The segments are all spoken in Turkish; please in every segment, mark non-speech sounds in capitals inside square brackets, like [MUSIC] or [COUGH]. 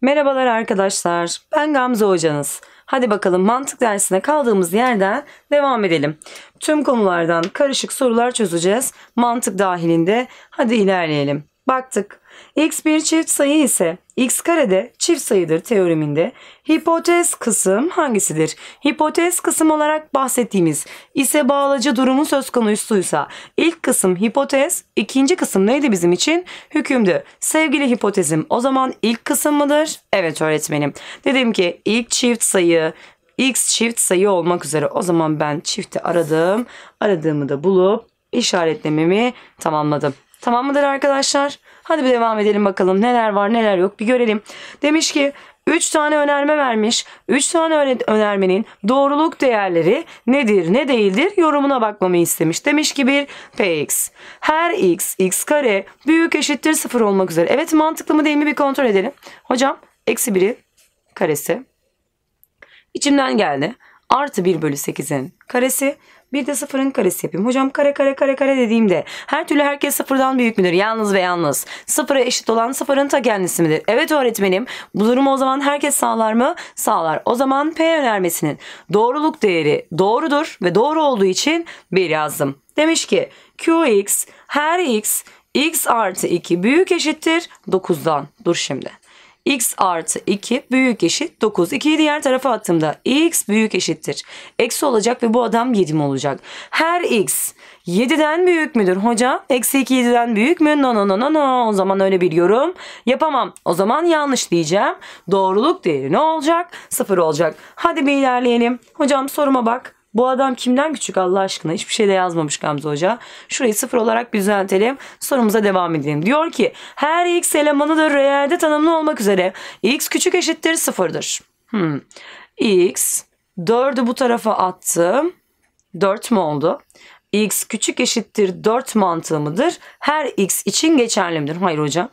Merhabalar arkadaşlar. Ben Gamze hocanız. Hadi bakalım mantık dersine kaldığımız yerden devam edelim. Tüm konulardan karışık sorular çözeceğiz. Mantık dahilinde. Hadi ilerleyelim. Baktık. X bir çift sayı ise x karede çift sayıdır teoreminde. Hipotez kısım hangisidir? Hipotez kısım olarak bahsettiğimiz ise bağlacı durumu söz konusuysa ilk kısım hipotez, ikinci kısım neydi bizim için? Hükümdü. Sevgili hipotezim o zaman ilk kısım mıdır? Evet öğretmenim. Dedim ki ilk çift sayı x çift sayı olmak üzere. O zaman ben çifti aradım. Aradığımı da bulup işaretlememi tamamladım. Tamam mıdır arkadaşlar? Hadi bir devam edelim bakalım neler var neler yok bir görelim. Demiş ki 3 tane önerme vermiş. 3 tane önermenin doğruluk değerleri nedir ne değildir yorumuna bakmamı istemiş. Demiş ki bir px her x x kare büyük eşittir 0 olmak üzere. Evet mantıklı mı değil mi bir kontrol edelim. Hocam eksi 1'i karesi. İçimden geldi. Artı 1 bölü 8'in karesi bir de sıfırın karesi yapayım. Hocam kare kare kare kare dediğimde her türlü herkes sıfırdan büyük müdür? Yalnız ve yalnız. Sıfıra eşit olan sıfırın ta kendisi midir? Evet öğretmenim. Bu durumu o zaman herkes sağlar mı? Sağlar. O zaman P önermesinin doğruluk değeri doğrudur ve doğru olduğu için bir yazdım. Demiş ki Qx her x x artı 2 büyük eşittir 9'dan. Dur şimdi x artı 2 büyük eşit 9. 2'yi diğer tarafa attığımda x büyük eşittir. Eksi olacak ve bu adam 7 mi olacak? Her x 7'den büyük müdür? Hoca eksi 2 7'den büyük mü? No no no no no. O zaman öyle bir yorum yapamam. O zaman yanlış diyeceğim. Doğruluk değeri ne olacak? 0 olacak. Hadi bir ilerleyelim. Hocam soruma bak. Bu adam kimden küçük Allah aşkına? Hiçbir şey de yazmamış Gamze Hoca. Şurayı sıfır olarak bir düzeltelim. Sorumuza devam edelim. Diyor ki her x da reelde tanımlı olmak üzere x küçük eşittir sıfırdır. Hmm. x 4'ü bu tarafa attım. 4 mü oldu? x küçük eşittir 4 mantığı mıdır? Her x için geçerli midir? Hayır hocam.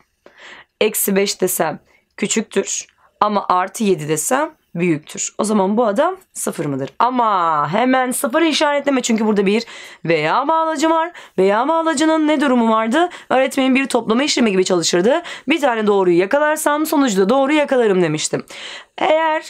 Eksi 5 desem küçüktür ama artı 7 desem büyüktür. O zaman bu adam sıfır mıdır? Ama hemen sıfırı işaretleme çünkü burada bir veya bağlacı var. Veya bağlacının ne durumu vardı? Öğretmenin bir toplama işlemi gibi çalışırdı. Bir tane doğruyu yakalarsam sonucu da doğru yakalarım demiştim. Eğer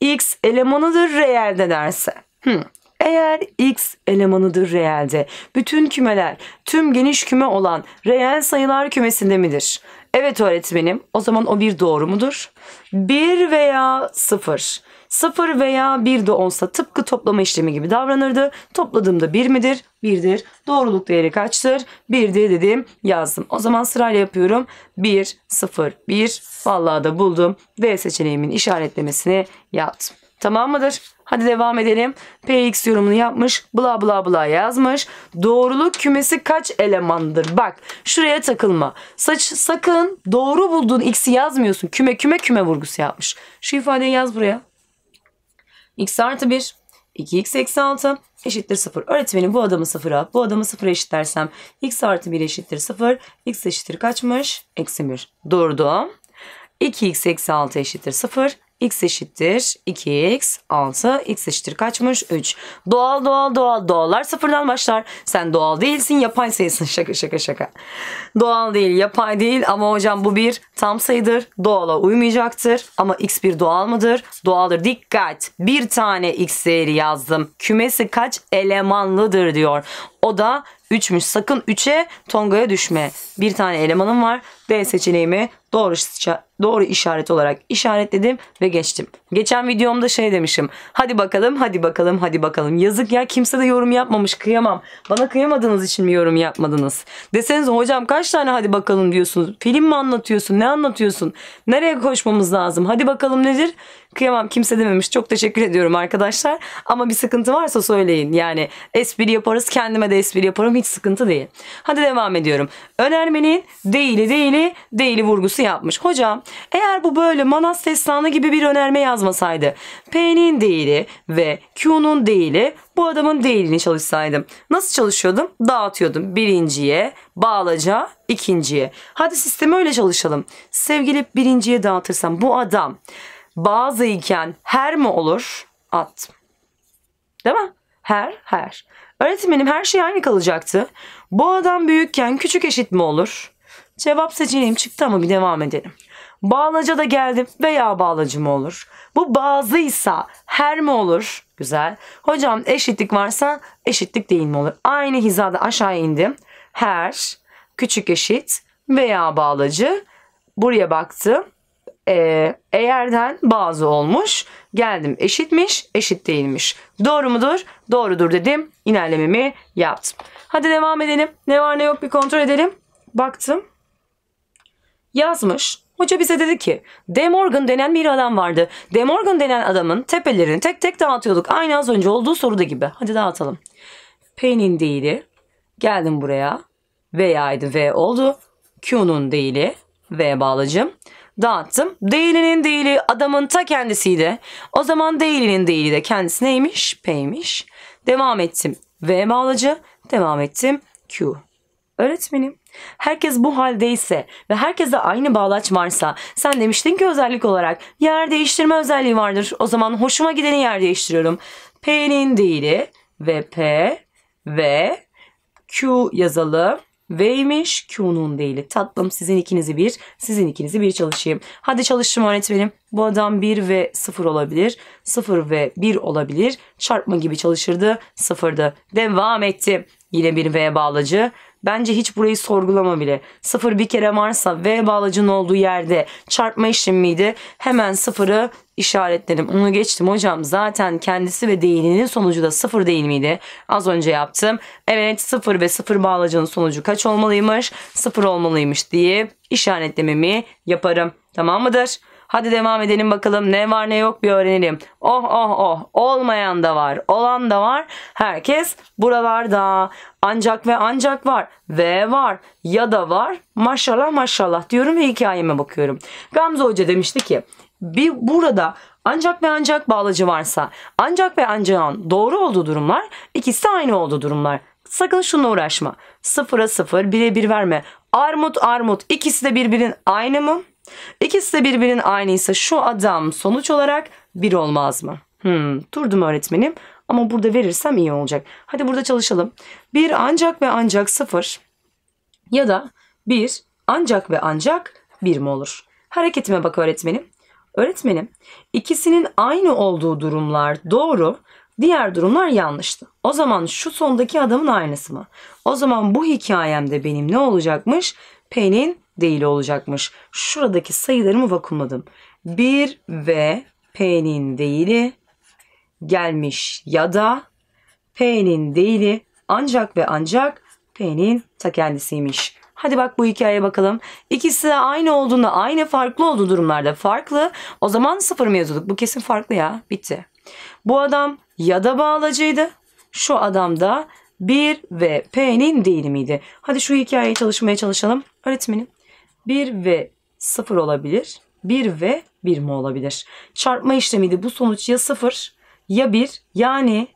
x elemanıdır reelde derse. Hmm. Eğer x elemanıdır reelde bütün kümeler tüm geniş küme olan reel sayılar kümesinde midir? Evet öğretmenim o zaman o bir doğru mudur? 1 veya 0. 0 veya 1 de olsa tıpkı toplama işlemi gibi davranırdı. Topladığımda 1 midir? 1'dir. Doğruluk değeri kaçtır? 1'dir dedim yazdım. O zaman sırayla yapıyorum. 1, 0, 1. Vallahi da buldum. D seçeneğimin işaretlemesini yaptım. Tamam mıdır? Hadi devam edelim. PX yorumunu yapmış. Bla bla bla yazmış. Doğruluk kümesi kaç elemandır? Bak şuraya takılma. Saç, sakın doğru bulduğun X'i yazmıyorsun. Küme küme küme vurgusu yapmış. Şu ifadeyi yaz buraya. X artı 1. 2x eksi 6 eşittir 0. Öğretmenim bu adamı 0'a, bu adamı 0'a eşitlersem x artı 1 eşittir 0. x eşittir kaçmış? Eksi 1. Durdu. 2x eksi 6 eşittir 0 x eşittir 2x 6 x eşittir kaçmış 3. Doğal doğal doğal doğallar sıfırdan başlar. Sen doğal değilsin yapay sayısın [LAUGHS] şaka şaka şaka. Doğal değil yapay değil ama hocam bu bir tam sayıdır. Doğala uymayacaktır ama x bir doğal mıdır? Doğaldır dikkat bir tane x değeri yazdım. Kümesi kaç elemanlıdır diyor. O da 3'müş. Sakın 3'e Tonga'ya düşme. Bir tane elemanım var. B seçeneğimi doğru, doğru işaret olarak işaretledim ve geçtim. Geçen videomda şey demişim. Hadi bakalım, hadi bakalım, hadi bakalım. Yazık ya kimse de yorum yapmamış. Kıyamam. Bana kıyamadığınız için mi yorum yapmadınız? Deseniz hocam kaç tane hadi bakalım diyorsunuz. Film mi anlatıyorsun? Ne anlatıyorsun? Nereye koşmamız lazım? Hadi bakalım nedir? Kıyamam kimse dememiş. Çok teşekkür ediyorum arkadaşlar. Ama bir sıkıntı varsa söyleyin. Yani espri yaparız. Kendime de espri yaparım. Hiç sıkıntı değil. Hadi devam ediyorum. Önermenin değili değili değili vurgusu yapmış. Hocam eğer bu böyle Manas Destanı gibi bir önerme yaz yazmasaydı P'nin değili ve Q'nun değili bu adamın değilini çalışsaydım. Nasıl çalışıyordum? Dağıtıyordum birinciye, bağlaca ikinciye. Hadi sistemi öyle çalışalım. Sevgili birinciye dağıtırsam bu adam bazı iken her mi olur? At. Değil mi? Her, her. Öğretmenim her şey aynı kalacaktı. Bu adam büyükken küçük eşit mi olur? Cevap seçeneğim çıktı ama bir devam edelim. Bağlaca da geldim veya bağlacı mı olur? Bu bazıysa her mi olur? Güzel. Hocam eşitlik varsa eşitlik değil mi olur? Aynı hizada aşağı indim. Her küçük eşit veya bağlacı. Buraya baktım. Ee, eğerden bazı olmuş. Geldim eşitmiş, eşit değilmiş. Doğru mudur? Doğrudur dedim. İnerlememi yaptım. Hadi devam edelim. Ne var ne yok bir kontrol edelim. Baktım. Yazmış. Hoca bize dedi ki De Morgan denen bir adam vardı. De Morgan denen adamın tepelerini tek tek dağıtıyorduk. Aynı az önce olduğu soruda gibi. Hadi dağıtalım. P'nin değili geldim buraya. V'ydi. V oldu. Q'nun değili V bağlacım. Dağıttım. Değilinin değili adamın ta kendisiydi. O zaman değilinin değili de kendisi neymiş? P'ymiş. Devam ettim. V bağlacı. Devam ettim. Q. Öğretmenim Herkes bu haldeyse ve herkese aynı bağlaç varsa sen demiştin ki özellik olarak yer değiştirme özelliği vardır. O zaman hoşuma gideni yer değiştiriyorum. P'nin değili ve P ve Q yazalım. V'ymiş Q'nun değili. Tatlım sizin ikinizi bir, sizin ikinizi bir çalışayım. Hadi çalıştım öğretmenim. Bu adam 1 ve 0 olabilir. 0 ve 1 olabilir. Çarpma gibi çalışırdı. Sıfırdı. Devam ettim. Yine bir V bağlacı. Bence hiç burayı sorgulama bile. Sıfır bir kere varsa V bağlacın olduğu yerde çarpma işlemiydi. Hemen sıfırı işaretledim. Onu geçtim hocam. Zaten kendisi ve değilinin sonucu da sıfır değil miydi? Az önce yaptım. Evet sıfır ve sıfır bağlacının sonucu kaç olmalıymış? Sıfır olmalıymış diye işaretlememi yaparım. Tamam mıdır? Hadi devam edelim bakalım ne var ne yok bir öğrenelim. Oh oh oh olmayan da var olan da var. Herkes buralarda ancak ve ancak var ve var ya da var maşallah maşallah diyorum ve hikayeme bakıyorum. Gamze Hoca demişti ki bir burada ancak ve ancak bağlacı varsa ancak ve ancağın doğru olduğu durumlar ikisi de aynı olduğu durumlar. Sakın şunu uğraşma. Sıfıra sıfır, bire bir verme. Armut armut ikisi de birbirinin aynı mı? İkisi de birbirinin aynıysa şu adam sonuç olarak bir olmaz mı? Hmm, durdum öğretmenim ama burada verirsem iyi olacak. Hadi burada çalışalım. Bir ancak ve ancak sıfır ya da bir ancak ve ancak bir mi olur? Hareketime bak öğretmenim. Öğretmenim ikisinin aynı olduğu durumlar doğru Diğer durumlar yanlıştı. O zaman şu sondaki adamın aynısı mı? O zaman bu hikayemde benim ne olacakmış? P'nin değili olacakmış. Şuradaki sayılarımı vakumladım. 1 ve P'nin değili gelmiş ya da P'nin değili ancak ve ancak P'nin ta kendisiymiş. Hadi bak bu hikayeye bakalım. İkisi de aynı olduğunda aynı farklı olduğu durumlarda farklı. O zaman sıfır mı yazıyorduk? Bu kesin farklı ya. Bitti. Bu adam ya da bağlacıydı. Şu adam da 1 ve P'nin miydi? Hadi şu hikayeyi çalışmaya çalışalım. Öğretmenim 1 ve 0 olabilir. 1 ve 1 mi olabilir? Çarpma işlemiydi. Bu sonuç ya 0 ya 1. Yani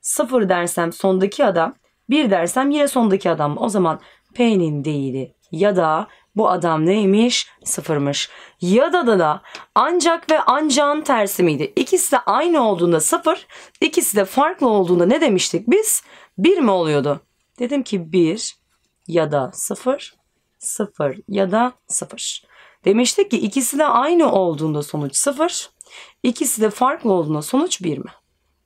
0 dersem sondaki adam 1 dersem yine sondaki adam. O zaman P'nin değili ya da bu adam neymiş? Sıfırmış. Ya da da da ancak ve ancağın tersi miydi? İkisi de aynı olduğunda sıfır, ikisi de farklı olduğunda ne demiştik biz? 1 mi oluyordu? Dedim ki 1 ya da 0, 0 ya da 0. Demiştik ki ikisi de aynı olduğunda sonuç 0, ikisi de farklı olduğunda sonuç 1 mi?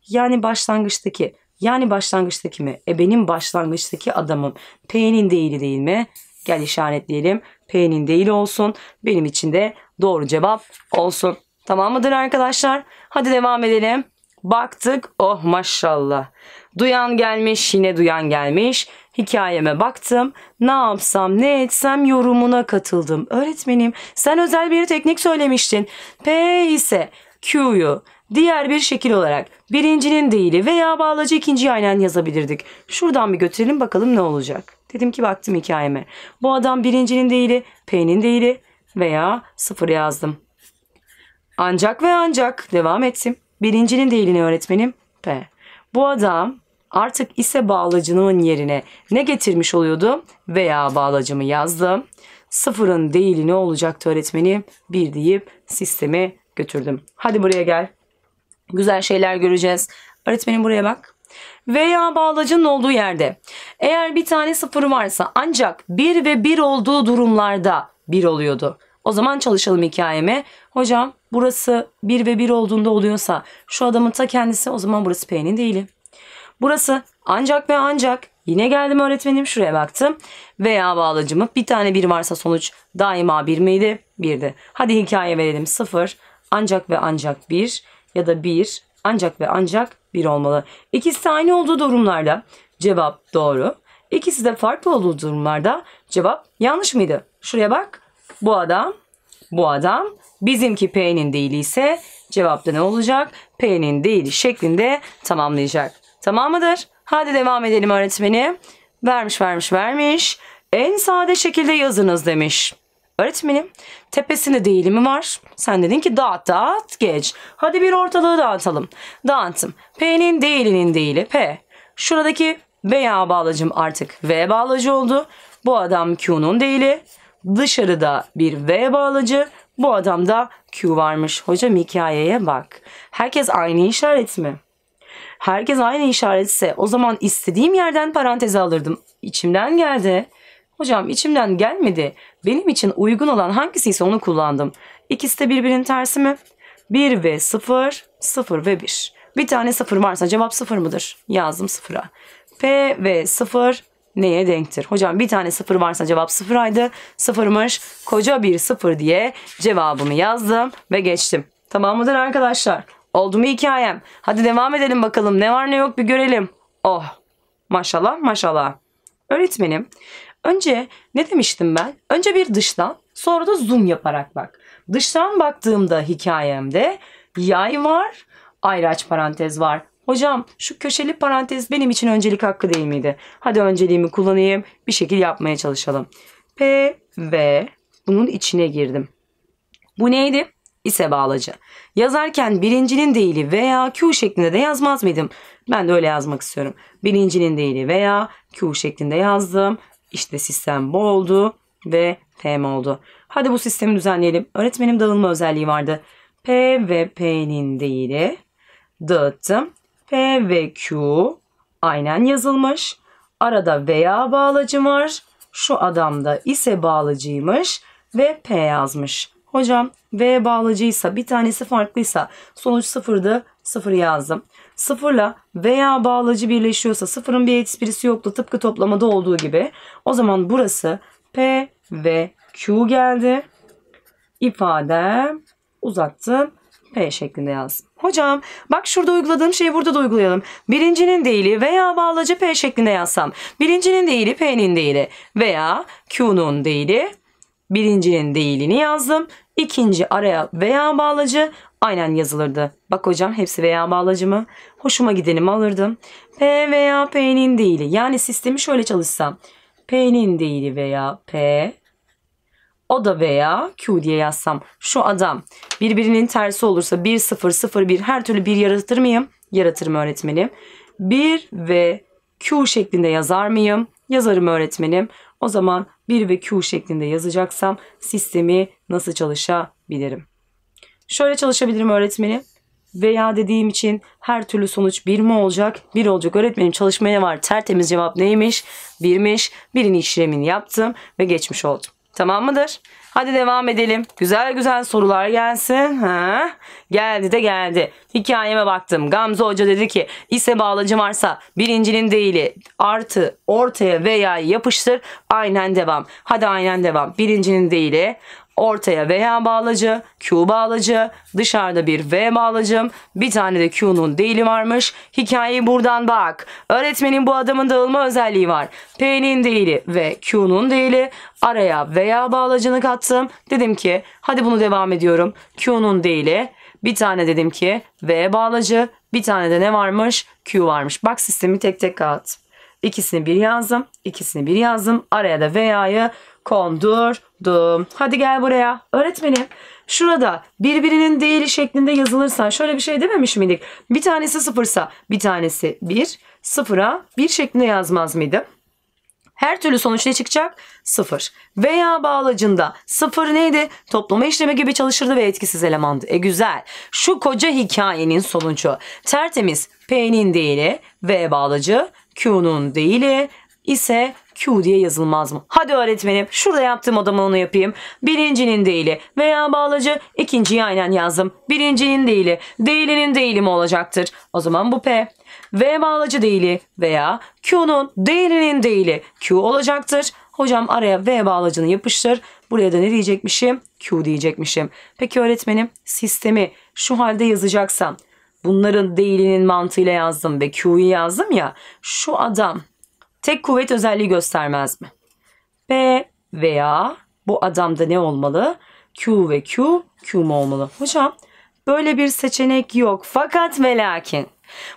Yani başlangıçtaki, yani başlangıçtaki mi? E benim başlangıçtaki adamım P'nin değili değil mi? Gel işaretleyelim. P'nin değil olsun. Benim için de doğru cevap olsun. Tamam mıdır arkadaşlar? Hadi devam edelim. Baktık oh maşallah. Duyan gelmiş yine duyan gelmiş. Hikayeme baktım. Ne yapsam ne etsem yorumuna katıldım. Öğretmenim sen özel bir teknik söylemiştin. P ise Q'yu diğer bir şekil olarak birincinin değili veya bağlacı ikinciyi aynen yazabilirdik. Şuradan bir götürelim bakalım ne olacak. Dedim ki baktım hikayeme. Bu adam birincinin değili, P'nin değili veya sıfır yazdım. Ancak ve ancak devam ettim. Birincinin değilini öğretmenim. P. Bu adam artık ise bağlacının yerine ne getirmiş oluyordu? Veya bağlacımı yazdım. Sıfırın değili ne olacaktı öğretmenim? Bir deyip sistemi götürdüm. Hadi buraya gel. Güzel şeyler göreceğiz. Öğretmenim buraya bak. Veya bağlacının olduğu yerde. Eğer bir tane sıfır varsa ancak bir ve bir olduğu durumlarda bir oluyordu. O zaman çalışalım hikayeme. Hocam burası 1 ve 1 olduğunda oluyorsa şu adamın ta kendisi o zaman burası P'nin değili. Burası ancak ve ancak yine geldim öğretmenim şuraya baktım. Veya bağlacımı bir tane 1 varsa sonuç daima 1 miydi? 1'di. Hadi hikaye verelim 0 ancak ve ancak 1 ya da 1 ancak ve ancak 1 olmalı. İkisi aynı olduğu durumlarda cevap doğru. İkisi de farklı olduğu durumlarda cevap yanlış mıydı? Şuraya bak. Bu adam bu adam. Bizimki P'nin değil ise cevapta ne olacak? P'nin değil şeklinde tamamlayacak. Tamam mıdır? Hadi devam edelim öğretmenim. Vermiş vermiş vermiş. En sade şekilde yazınız demiş. Öğretmenim tepesinde değil mi var? Sen dedin ki dağıt dağıt geç. Hadi bir ortalığı dağıtalım. Dağıtım. P'nin değilinin değili P. Şuradaki veya bağlacım artık V bağlacı oldu. Bu adam Q'nun değili. Dışarıda bir V bağlacı. Bu adamda Q varmış. Hocam hikayeye bak. Herkes aynı işaret mi? Herkes aynı işaretse o zaman istediğim yerden paranteze alırdım. İçimden geldi. Hocam içimden gelmedi. Benim için uygun olan hangisiyse onu kullandım. İkisi de birbirinin tersi mi? 1 ve 0, 0 ve 1. Bir tane 0 varsa cevap 0 mıdır? Yazdım 0'a. P ve 0, neye denktir? Hocam bir tane sıfır varsa cevap sıfır aydı, Sıfırmış. Koca bir sıfır diye cevabımı yazdım ve geçtim. Tamam mıdır arkadaşlar? Oldu mu hikayem? Hadi devam edelim bakalım. Ne var ne yok bir görelim. Oh. Maşallah maşallah. Öğretmenim. Önce ne demiştim ben? Önce bir dıştan sonra da zoom yaparak bak. Dıştan baktığımda hikayemde yay var, ayraç parantez var. Hocam şu köşeli parantez benim için öncelik hakkı değil miydi? Hadi önceliğimi kullanayım. Bir şekil yapmaya çalışalım. P ve bunun içine girdim. Bu neydi? İse bağlacı. Yazarken birincinin değili veya Q şeklinde de yazmaz mıydım? Ben de öyle yazmak istiyorum. Birincinin değili veya Q şeklinde yazdım. İşte sistem bu oldu ve PM oldu. Hadi bu sistemi düzenleyelim. Öğretmenim dağılma özelliği vardı. P ve P'nin değili dağıttım. P ve Q aynen yazılmış. Arada veya bağlacı var. Şu adamda ise bağlacıymış ve P yazmış. Hocam V bağlacıysa bir tanesi farklıysa sonuç sıfırdı sıfır yazdım. Sıfırla veya bağlacı birleşiyorsa sıfırın bir esprisi yoktu tıpkı toplamada olduğu gibi. O zaman burası P ve Q geldi. İfade uzattım P şeklinde yazdım. Hocam bak şurada uyguladığım şeyi burada da uygulayalım. Birincinin değili veya bağlacı P şeklinde yazsam. Birincinin değili P'nin değili veya Q'nun değili birincinin değilini yazdım. İkinci araya veya bağlacı aynen yazılırdı. Bak hocam hepsi veya bağlacı mı? Hoşuma gidenimi alırdım. P veya P'nin değili yani sistemi şöyle çalışsam. P'nin değili veya P o da veya Q diye yazsam şu adam birbirinin tersi olursa 1 0 0 1 her türlü bir yaratır mıyım? Yaratırım öğretmenim. 1 ve Q şeklinde yazar mıyım? Yazarım öğretmenim. O zaman 1 ve Q şeklinde yazacaksam sistemi nasıl çalışabilirim? Şöyle çalışabilirim öğretmenim. Veya dediğim için her türlü sonuç 1 mi olacak? 1 olacak öğretmenim çalışmaya var. Tertemiz cevap neymiş? 1'miş. Birini işlemini yaptım ve geçmiş oldum. Tamam mıdır? Hadi devam edelim. Güzel güzel sorular gelsin. Ha? Geldi de geldi. Hikayeme baktım. Gamze Hoca dedi ki ise bağlacı varsa birincinin değili artı ortaya veya yapıştır. Aynen devam. Hadi aynen devam. Birincinin değili Ortaya VH bağlacı, Q bağlacı, dışarıda bir V bağlacım, bir tane de Q'nun değili varmış. Hikayeyi buradan bak. Öğretmenin bu adamın dağılma özelliği var. P'nin değili ve Q'nun değili. Araya veya bağlacını kattım. Dedim ki hadi bunu devam ediyorum. Q'nun değili. Bir tane dedim ki V bağlacı. Bir tane de ne varmış? Q varmış. Bak sistemi tek tek kağıt. İkisini bir yazdım. ikisini bir yazdım. Araya da veya'yı kondurdum. Hadi gel buraya. Öğretmenim şurada birbirinin değeri şeklinde yazılırsa şöyle bir şey dememiş miydik? Bir tanesi sıfırsa bir tanesi bir, sıfıra bir şeklinde yazmaz mıydı? Her türlü sonuç ne çıkacak? Sıfır. Veya bağlacında sıfır neydi? Toplama işleme gibi çalışırdı ve etkisiz elemandı. E güzel. Şu koca hikayenin sonucu. Tertemiz P'nin değili V bağlacı, Q'nun değili ise Q diye yazılmaz mı? Hadi öğretmenim şurada yaptığım odama onu yapayım. Birincinin değili veya bağlacı ikinciyi aynen yazdım. Birincinin değili değilinin değili mi olacaktır? O zaman bu P. V bağlacı değili veya Q'nun değilinin değili Q olacaktır. Hocam araya V bağlacını yapıştır. Buraya da ne diyecekmişim? Q diyecekmişim. Peki öğretmenim sistemi şu halde yazacaksam bunların değilinin mantığıyla yazdım ve Q'yu yazdım ya şu adam Tek kuvvet özelliği göstermez mi? B veya bu adamda ne olmalı? Q ve Q, Q mu olmalı? Hocam böyle bir seçenek yok. Fakat ve lakin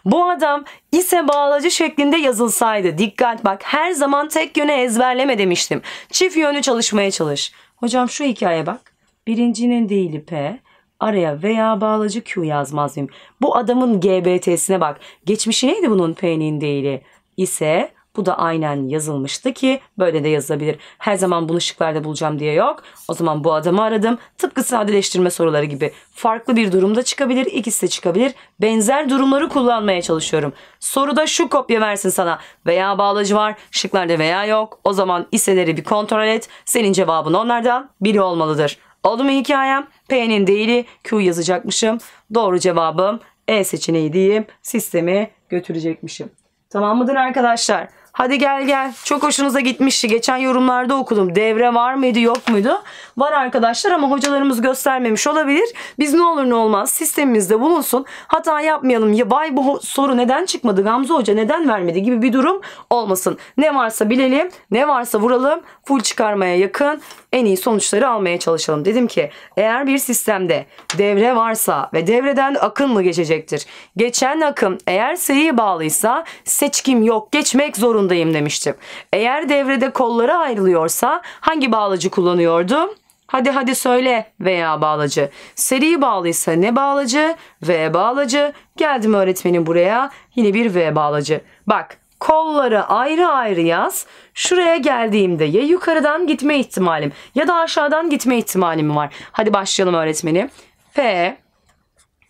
bu adam ise bağlacı şeklinde yazılsaydı. Dikkat bak her zaman tek yöne ezberleme demiştim. Çift yönlü çalışmaya çalış. Hocam şu hikaye bak. Birincinin değil P, araya veya bağlacı Q yazmaz mıyım? Bu adamın GBT'sine bak. Geçmişi neydi bunun P'nin değili? ise bu da aynen yazılmıştı ki böyle de yazılabilir. Her zaman bunu şıklarda bulacağım diye yok. O zaman bu adamı aradım. Tıpkı sadeleştirme soruları gibi. Farklı bir durumda çıkabilir. ikisi de çıkabilir. Benzer durumları kullanmaya çalışıyorum. Soruda şu kopya versin sana. Veya bağlacı var. Şıklarda veya yok. O zaman iseleri bir kontrol et. Senin cevabın onlardan biri olmalıdır. Oldu mu hikayem? P'nin değili Q yazacakmışım. Doğru cevabım E seçeneği diyeyim. Sistemi götürecekmişim. Tamam mıdır arkadaşlar? Hadi gel gel. Çok hoşunuza gitmişti. Geçen yorumlarda okudum. Devre var mıydı yok muydu? Var arkadaşlar ama hocalarımız göstermemiş olabilir. Biz ne olur ne olmaz sistemimizde bulunsun. Hata yapmayalım. Ya vay bu soru neden çıkmadı? Gamze Hoca neden vermedi gibi bir durum olmasın. Ne varsa bilelim. Ne varsa vuralım. Full çıkarmaya yakın. En iyi sonuçları almaya çalışalım. Dedim ki eğer bir sistemde devre varsa ve devreden akın mı geçecektir? Geçen akım eğer seyi bağlıysa seçkim yok. Geçmek zorunda zorundayım demiştim. Eğer devrede kollara ayrılıyorsa hangi bağlacı kullanıyordu? Hadi hadi söyle veya bağlacı. Seri bağlıysa ne bağlacı? V bağlacı. Geldim öğretmenim buraya. Yine bir V bağlacı. Bak kolları ayrı ayrı yaz. Şuraya geldiğimde ya yukarıdan gitme ihtimalim ya da aşağıdan gitme ihtimalim var. Hadi başlayalım öğretmenim. P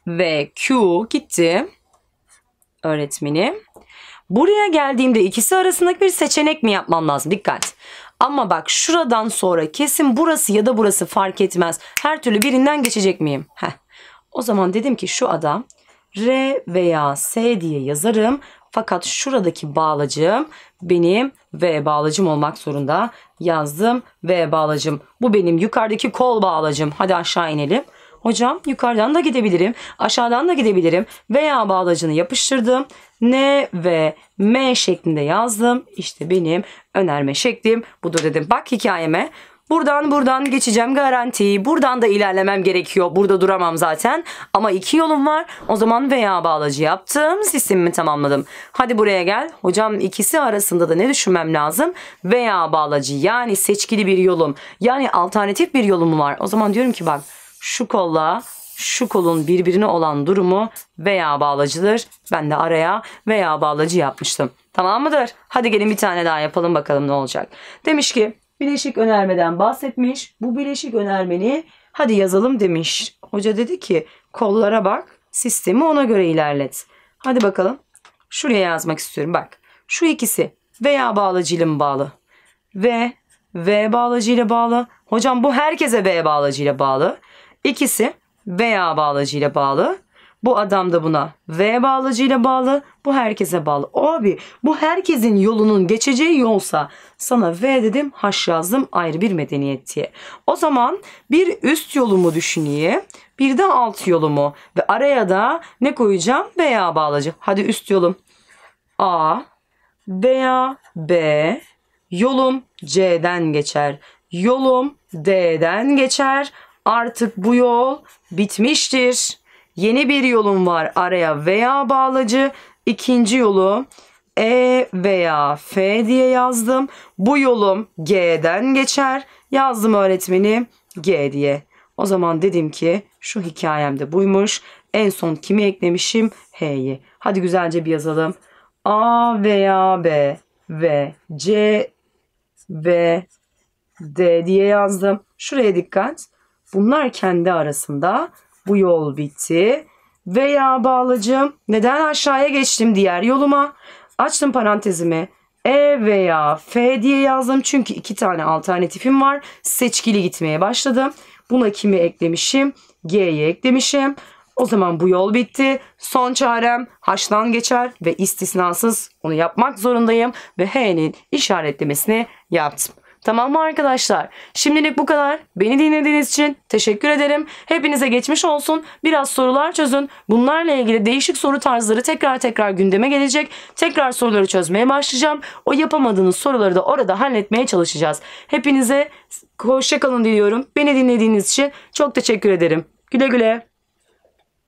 ve Q gitti. Öğretmenim. Buraya geldiğimde ikisi arasındaki bir seçenek mi yapmam lazım? Dikkat. Ama bak şuradan sonra kesin burası ya da burası fark etmez. Her türlü birinden geçecek miyim? Heh. O zaman dedim ki şu adam R veya S diye yazarım. Fakat şuradaki bağlacım benim V bağlacım olmak zorunda. Yazdım V bağlacım. Bu benim yukarıdaki kol bağlacım. Hadi aşağı inelim. Hocam yukarıdan da gidebilirim, aşağıdan da gidebilirim veya bağlacını yapıştırdım. N ve M şeklinde yazdım. İşte benim önerme şeklim budur dedim. Bak hikayeme. Buradan buradan geçeceğim garanti. Buradan da ilerlemem gerekiyor. Burada duramam zaten. Ama iki yolum var. O zaman veya bağlacı yaptım. Sistemimi tamamladım. Hadi buraya gel. Hocam ikisi arasında da ne düşünmem lazım? Veya bağlacı yani seçkili bir yolum. Yani alternatif bir yolum var. O zaman diyorum ki bak şu kolla şu kolun birbirine olan durumu veya bağlacıdır. Ben de araya veya bağlacı yapmıştım. Tamam mıdır? Hadi gelin bir tane daha yapalım bakalım ne olacak. Demiş ki bileşik önermeden bahsetmiş. Bu bileşik önermeni hadi yazalım demiş. Hoca dedi ki kollara bak sistemi ona göre ilerlet. Hadi bakalım. Şuraya yazmak istiyorum bak. Şu ikisi veya bağlacıyla mı bağlı? Ve V bağlacıyla bağlı. Hocam bu herkese V bağlacıyla bağlı. İkisi veya bağlacıyla bağlı. Bu adam da buna V bağlacıyla bağlı. Bu herkese bağlı. Abi bu herkesin yolunun geçeceği yolsa sana V dedim H yazdım ayrı bir medeniyet diye. O zaman bir üst yolumu düşüneyim. Bir de alt yolumu. Ve araya da ne koyacağım? Veya bağlacı. Hadi üst yolum. A veya B yolum C'den geçer. Yolum D'den geçer. Artık bu yol bitmiştir. Yeni bir yolun var araya veya bağlacı. İkinci yolu E veya F diye yazdım. Bu yolum G'den geçer. Yazdım öğretmenim G diye. O zaman dedim ki şu hikayemde buymuş. En son kimi eklemişim? H'yi. Hadi güzelce bir yazalım. A veya B ve C ve D diye yazdım. Şuraya dikkat. Bunlar kendi arasında bu yol bitti. Veya bağlacım neden aşağıya geçtim diğer yoluma? Açtım parantezimi. E veya F diye yazdım. Çünkü iki tane alternatifim var. Seçkili gitmeye başladım. Buna kimi eklemişim? G'yi eklemişim. O zaman bu yol bitti. Son çarem H'dan geçer ve istisnasız onu yapmak zorundayım. Ve H'nin işaretlemesini yaptım. Tamam mı arkadaşlar? Şimdilik bu kadar. Beni dinlediğiniz için teşekkür ederim. Hepinize geçmiş olsun. Biraz sorular çözün. Bunlarla ilgili değişik soru tarzları tekrar tekrar gündeme gelecek. Tekrar soruları çözmeye başlayacağım. O yapamadığınız soruları da orada halletmeye çalışacağız. Hepinize hoşçakalın diliyorum. Beni dinlediğiniz için çok teşekkür ederim. Güle güle.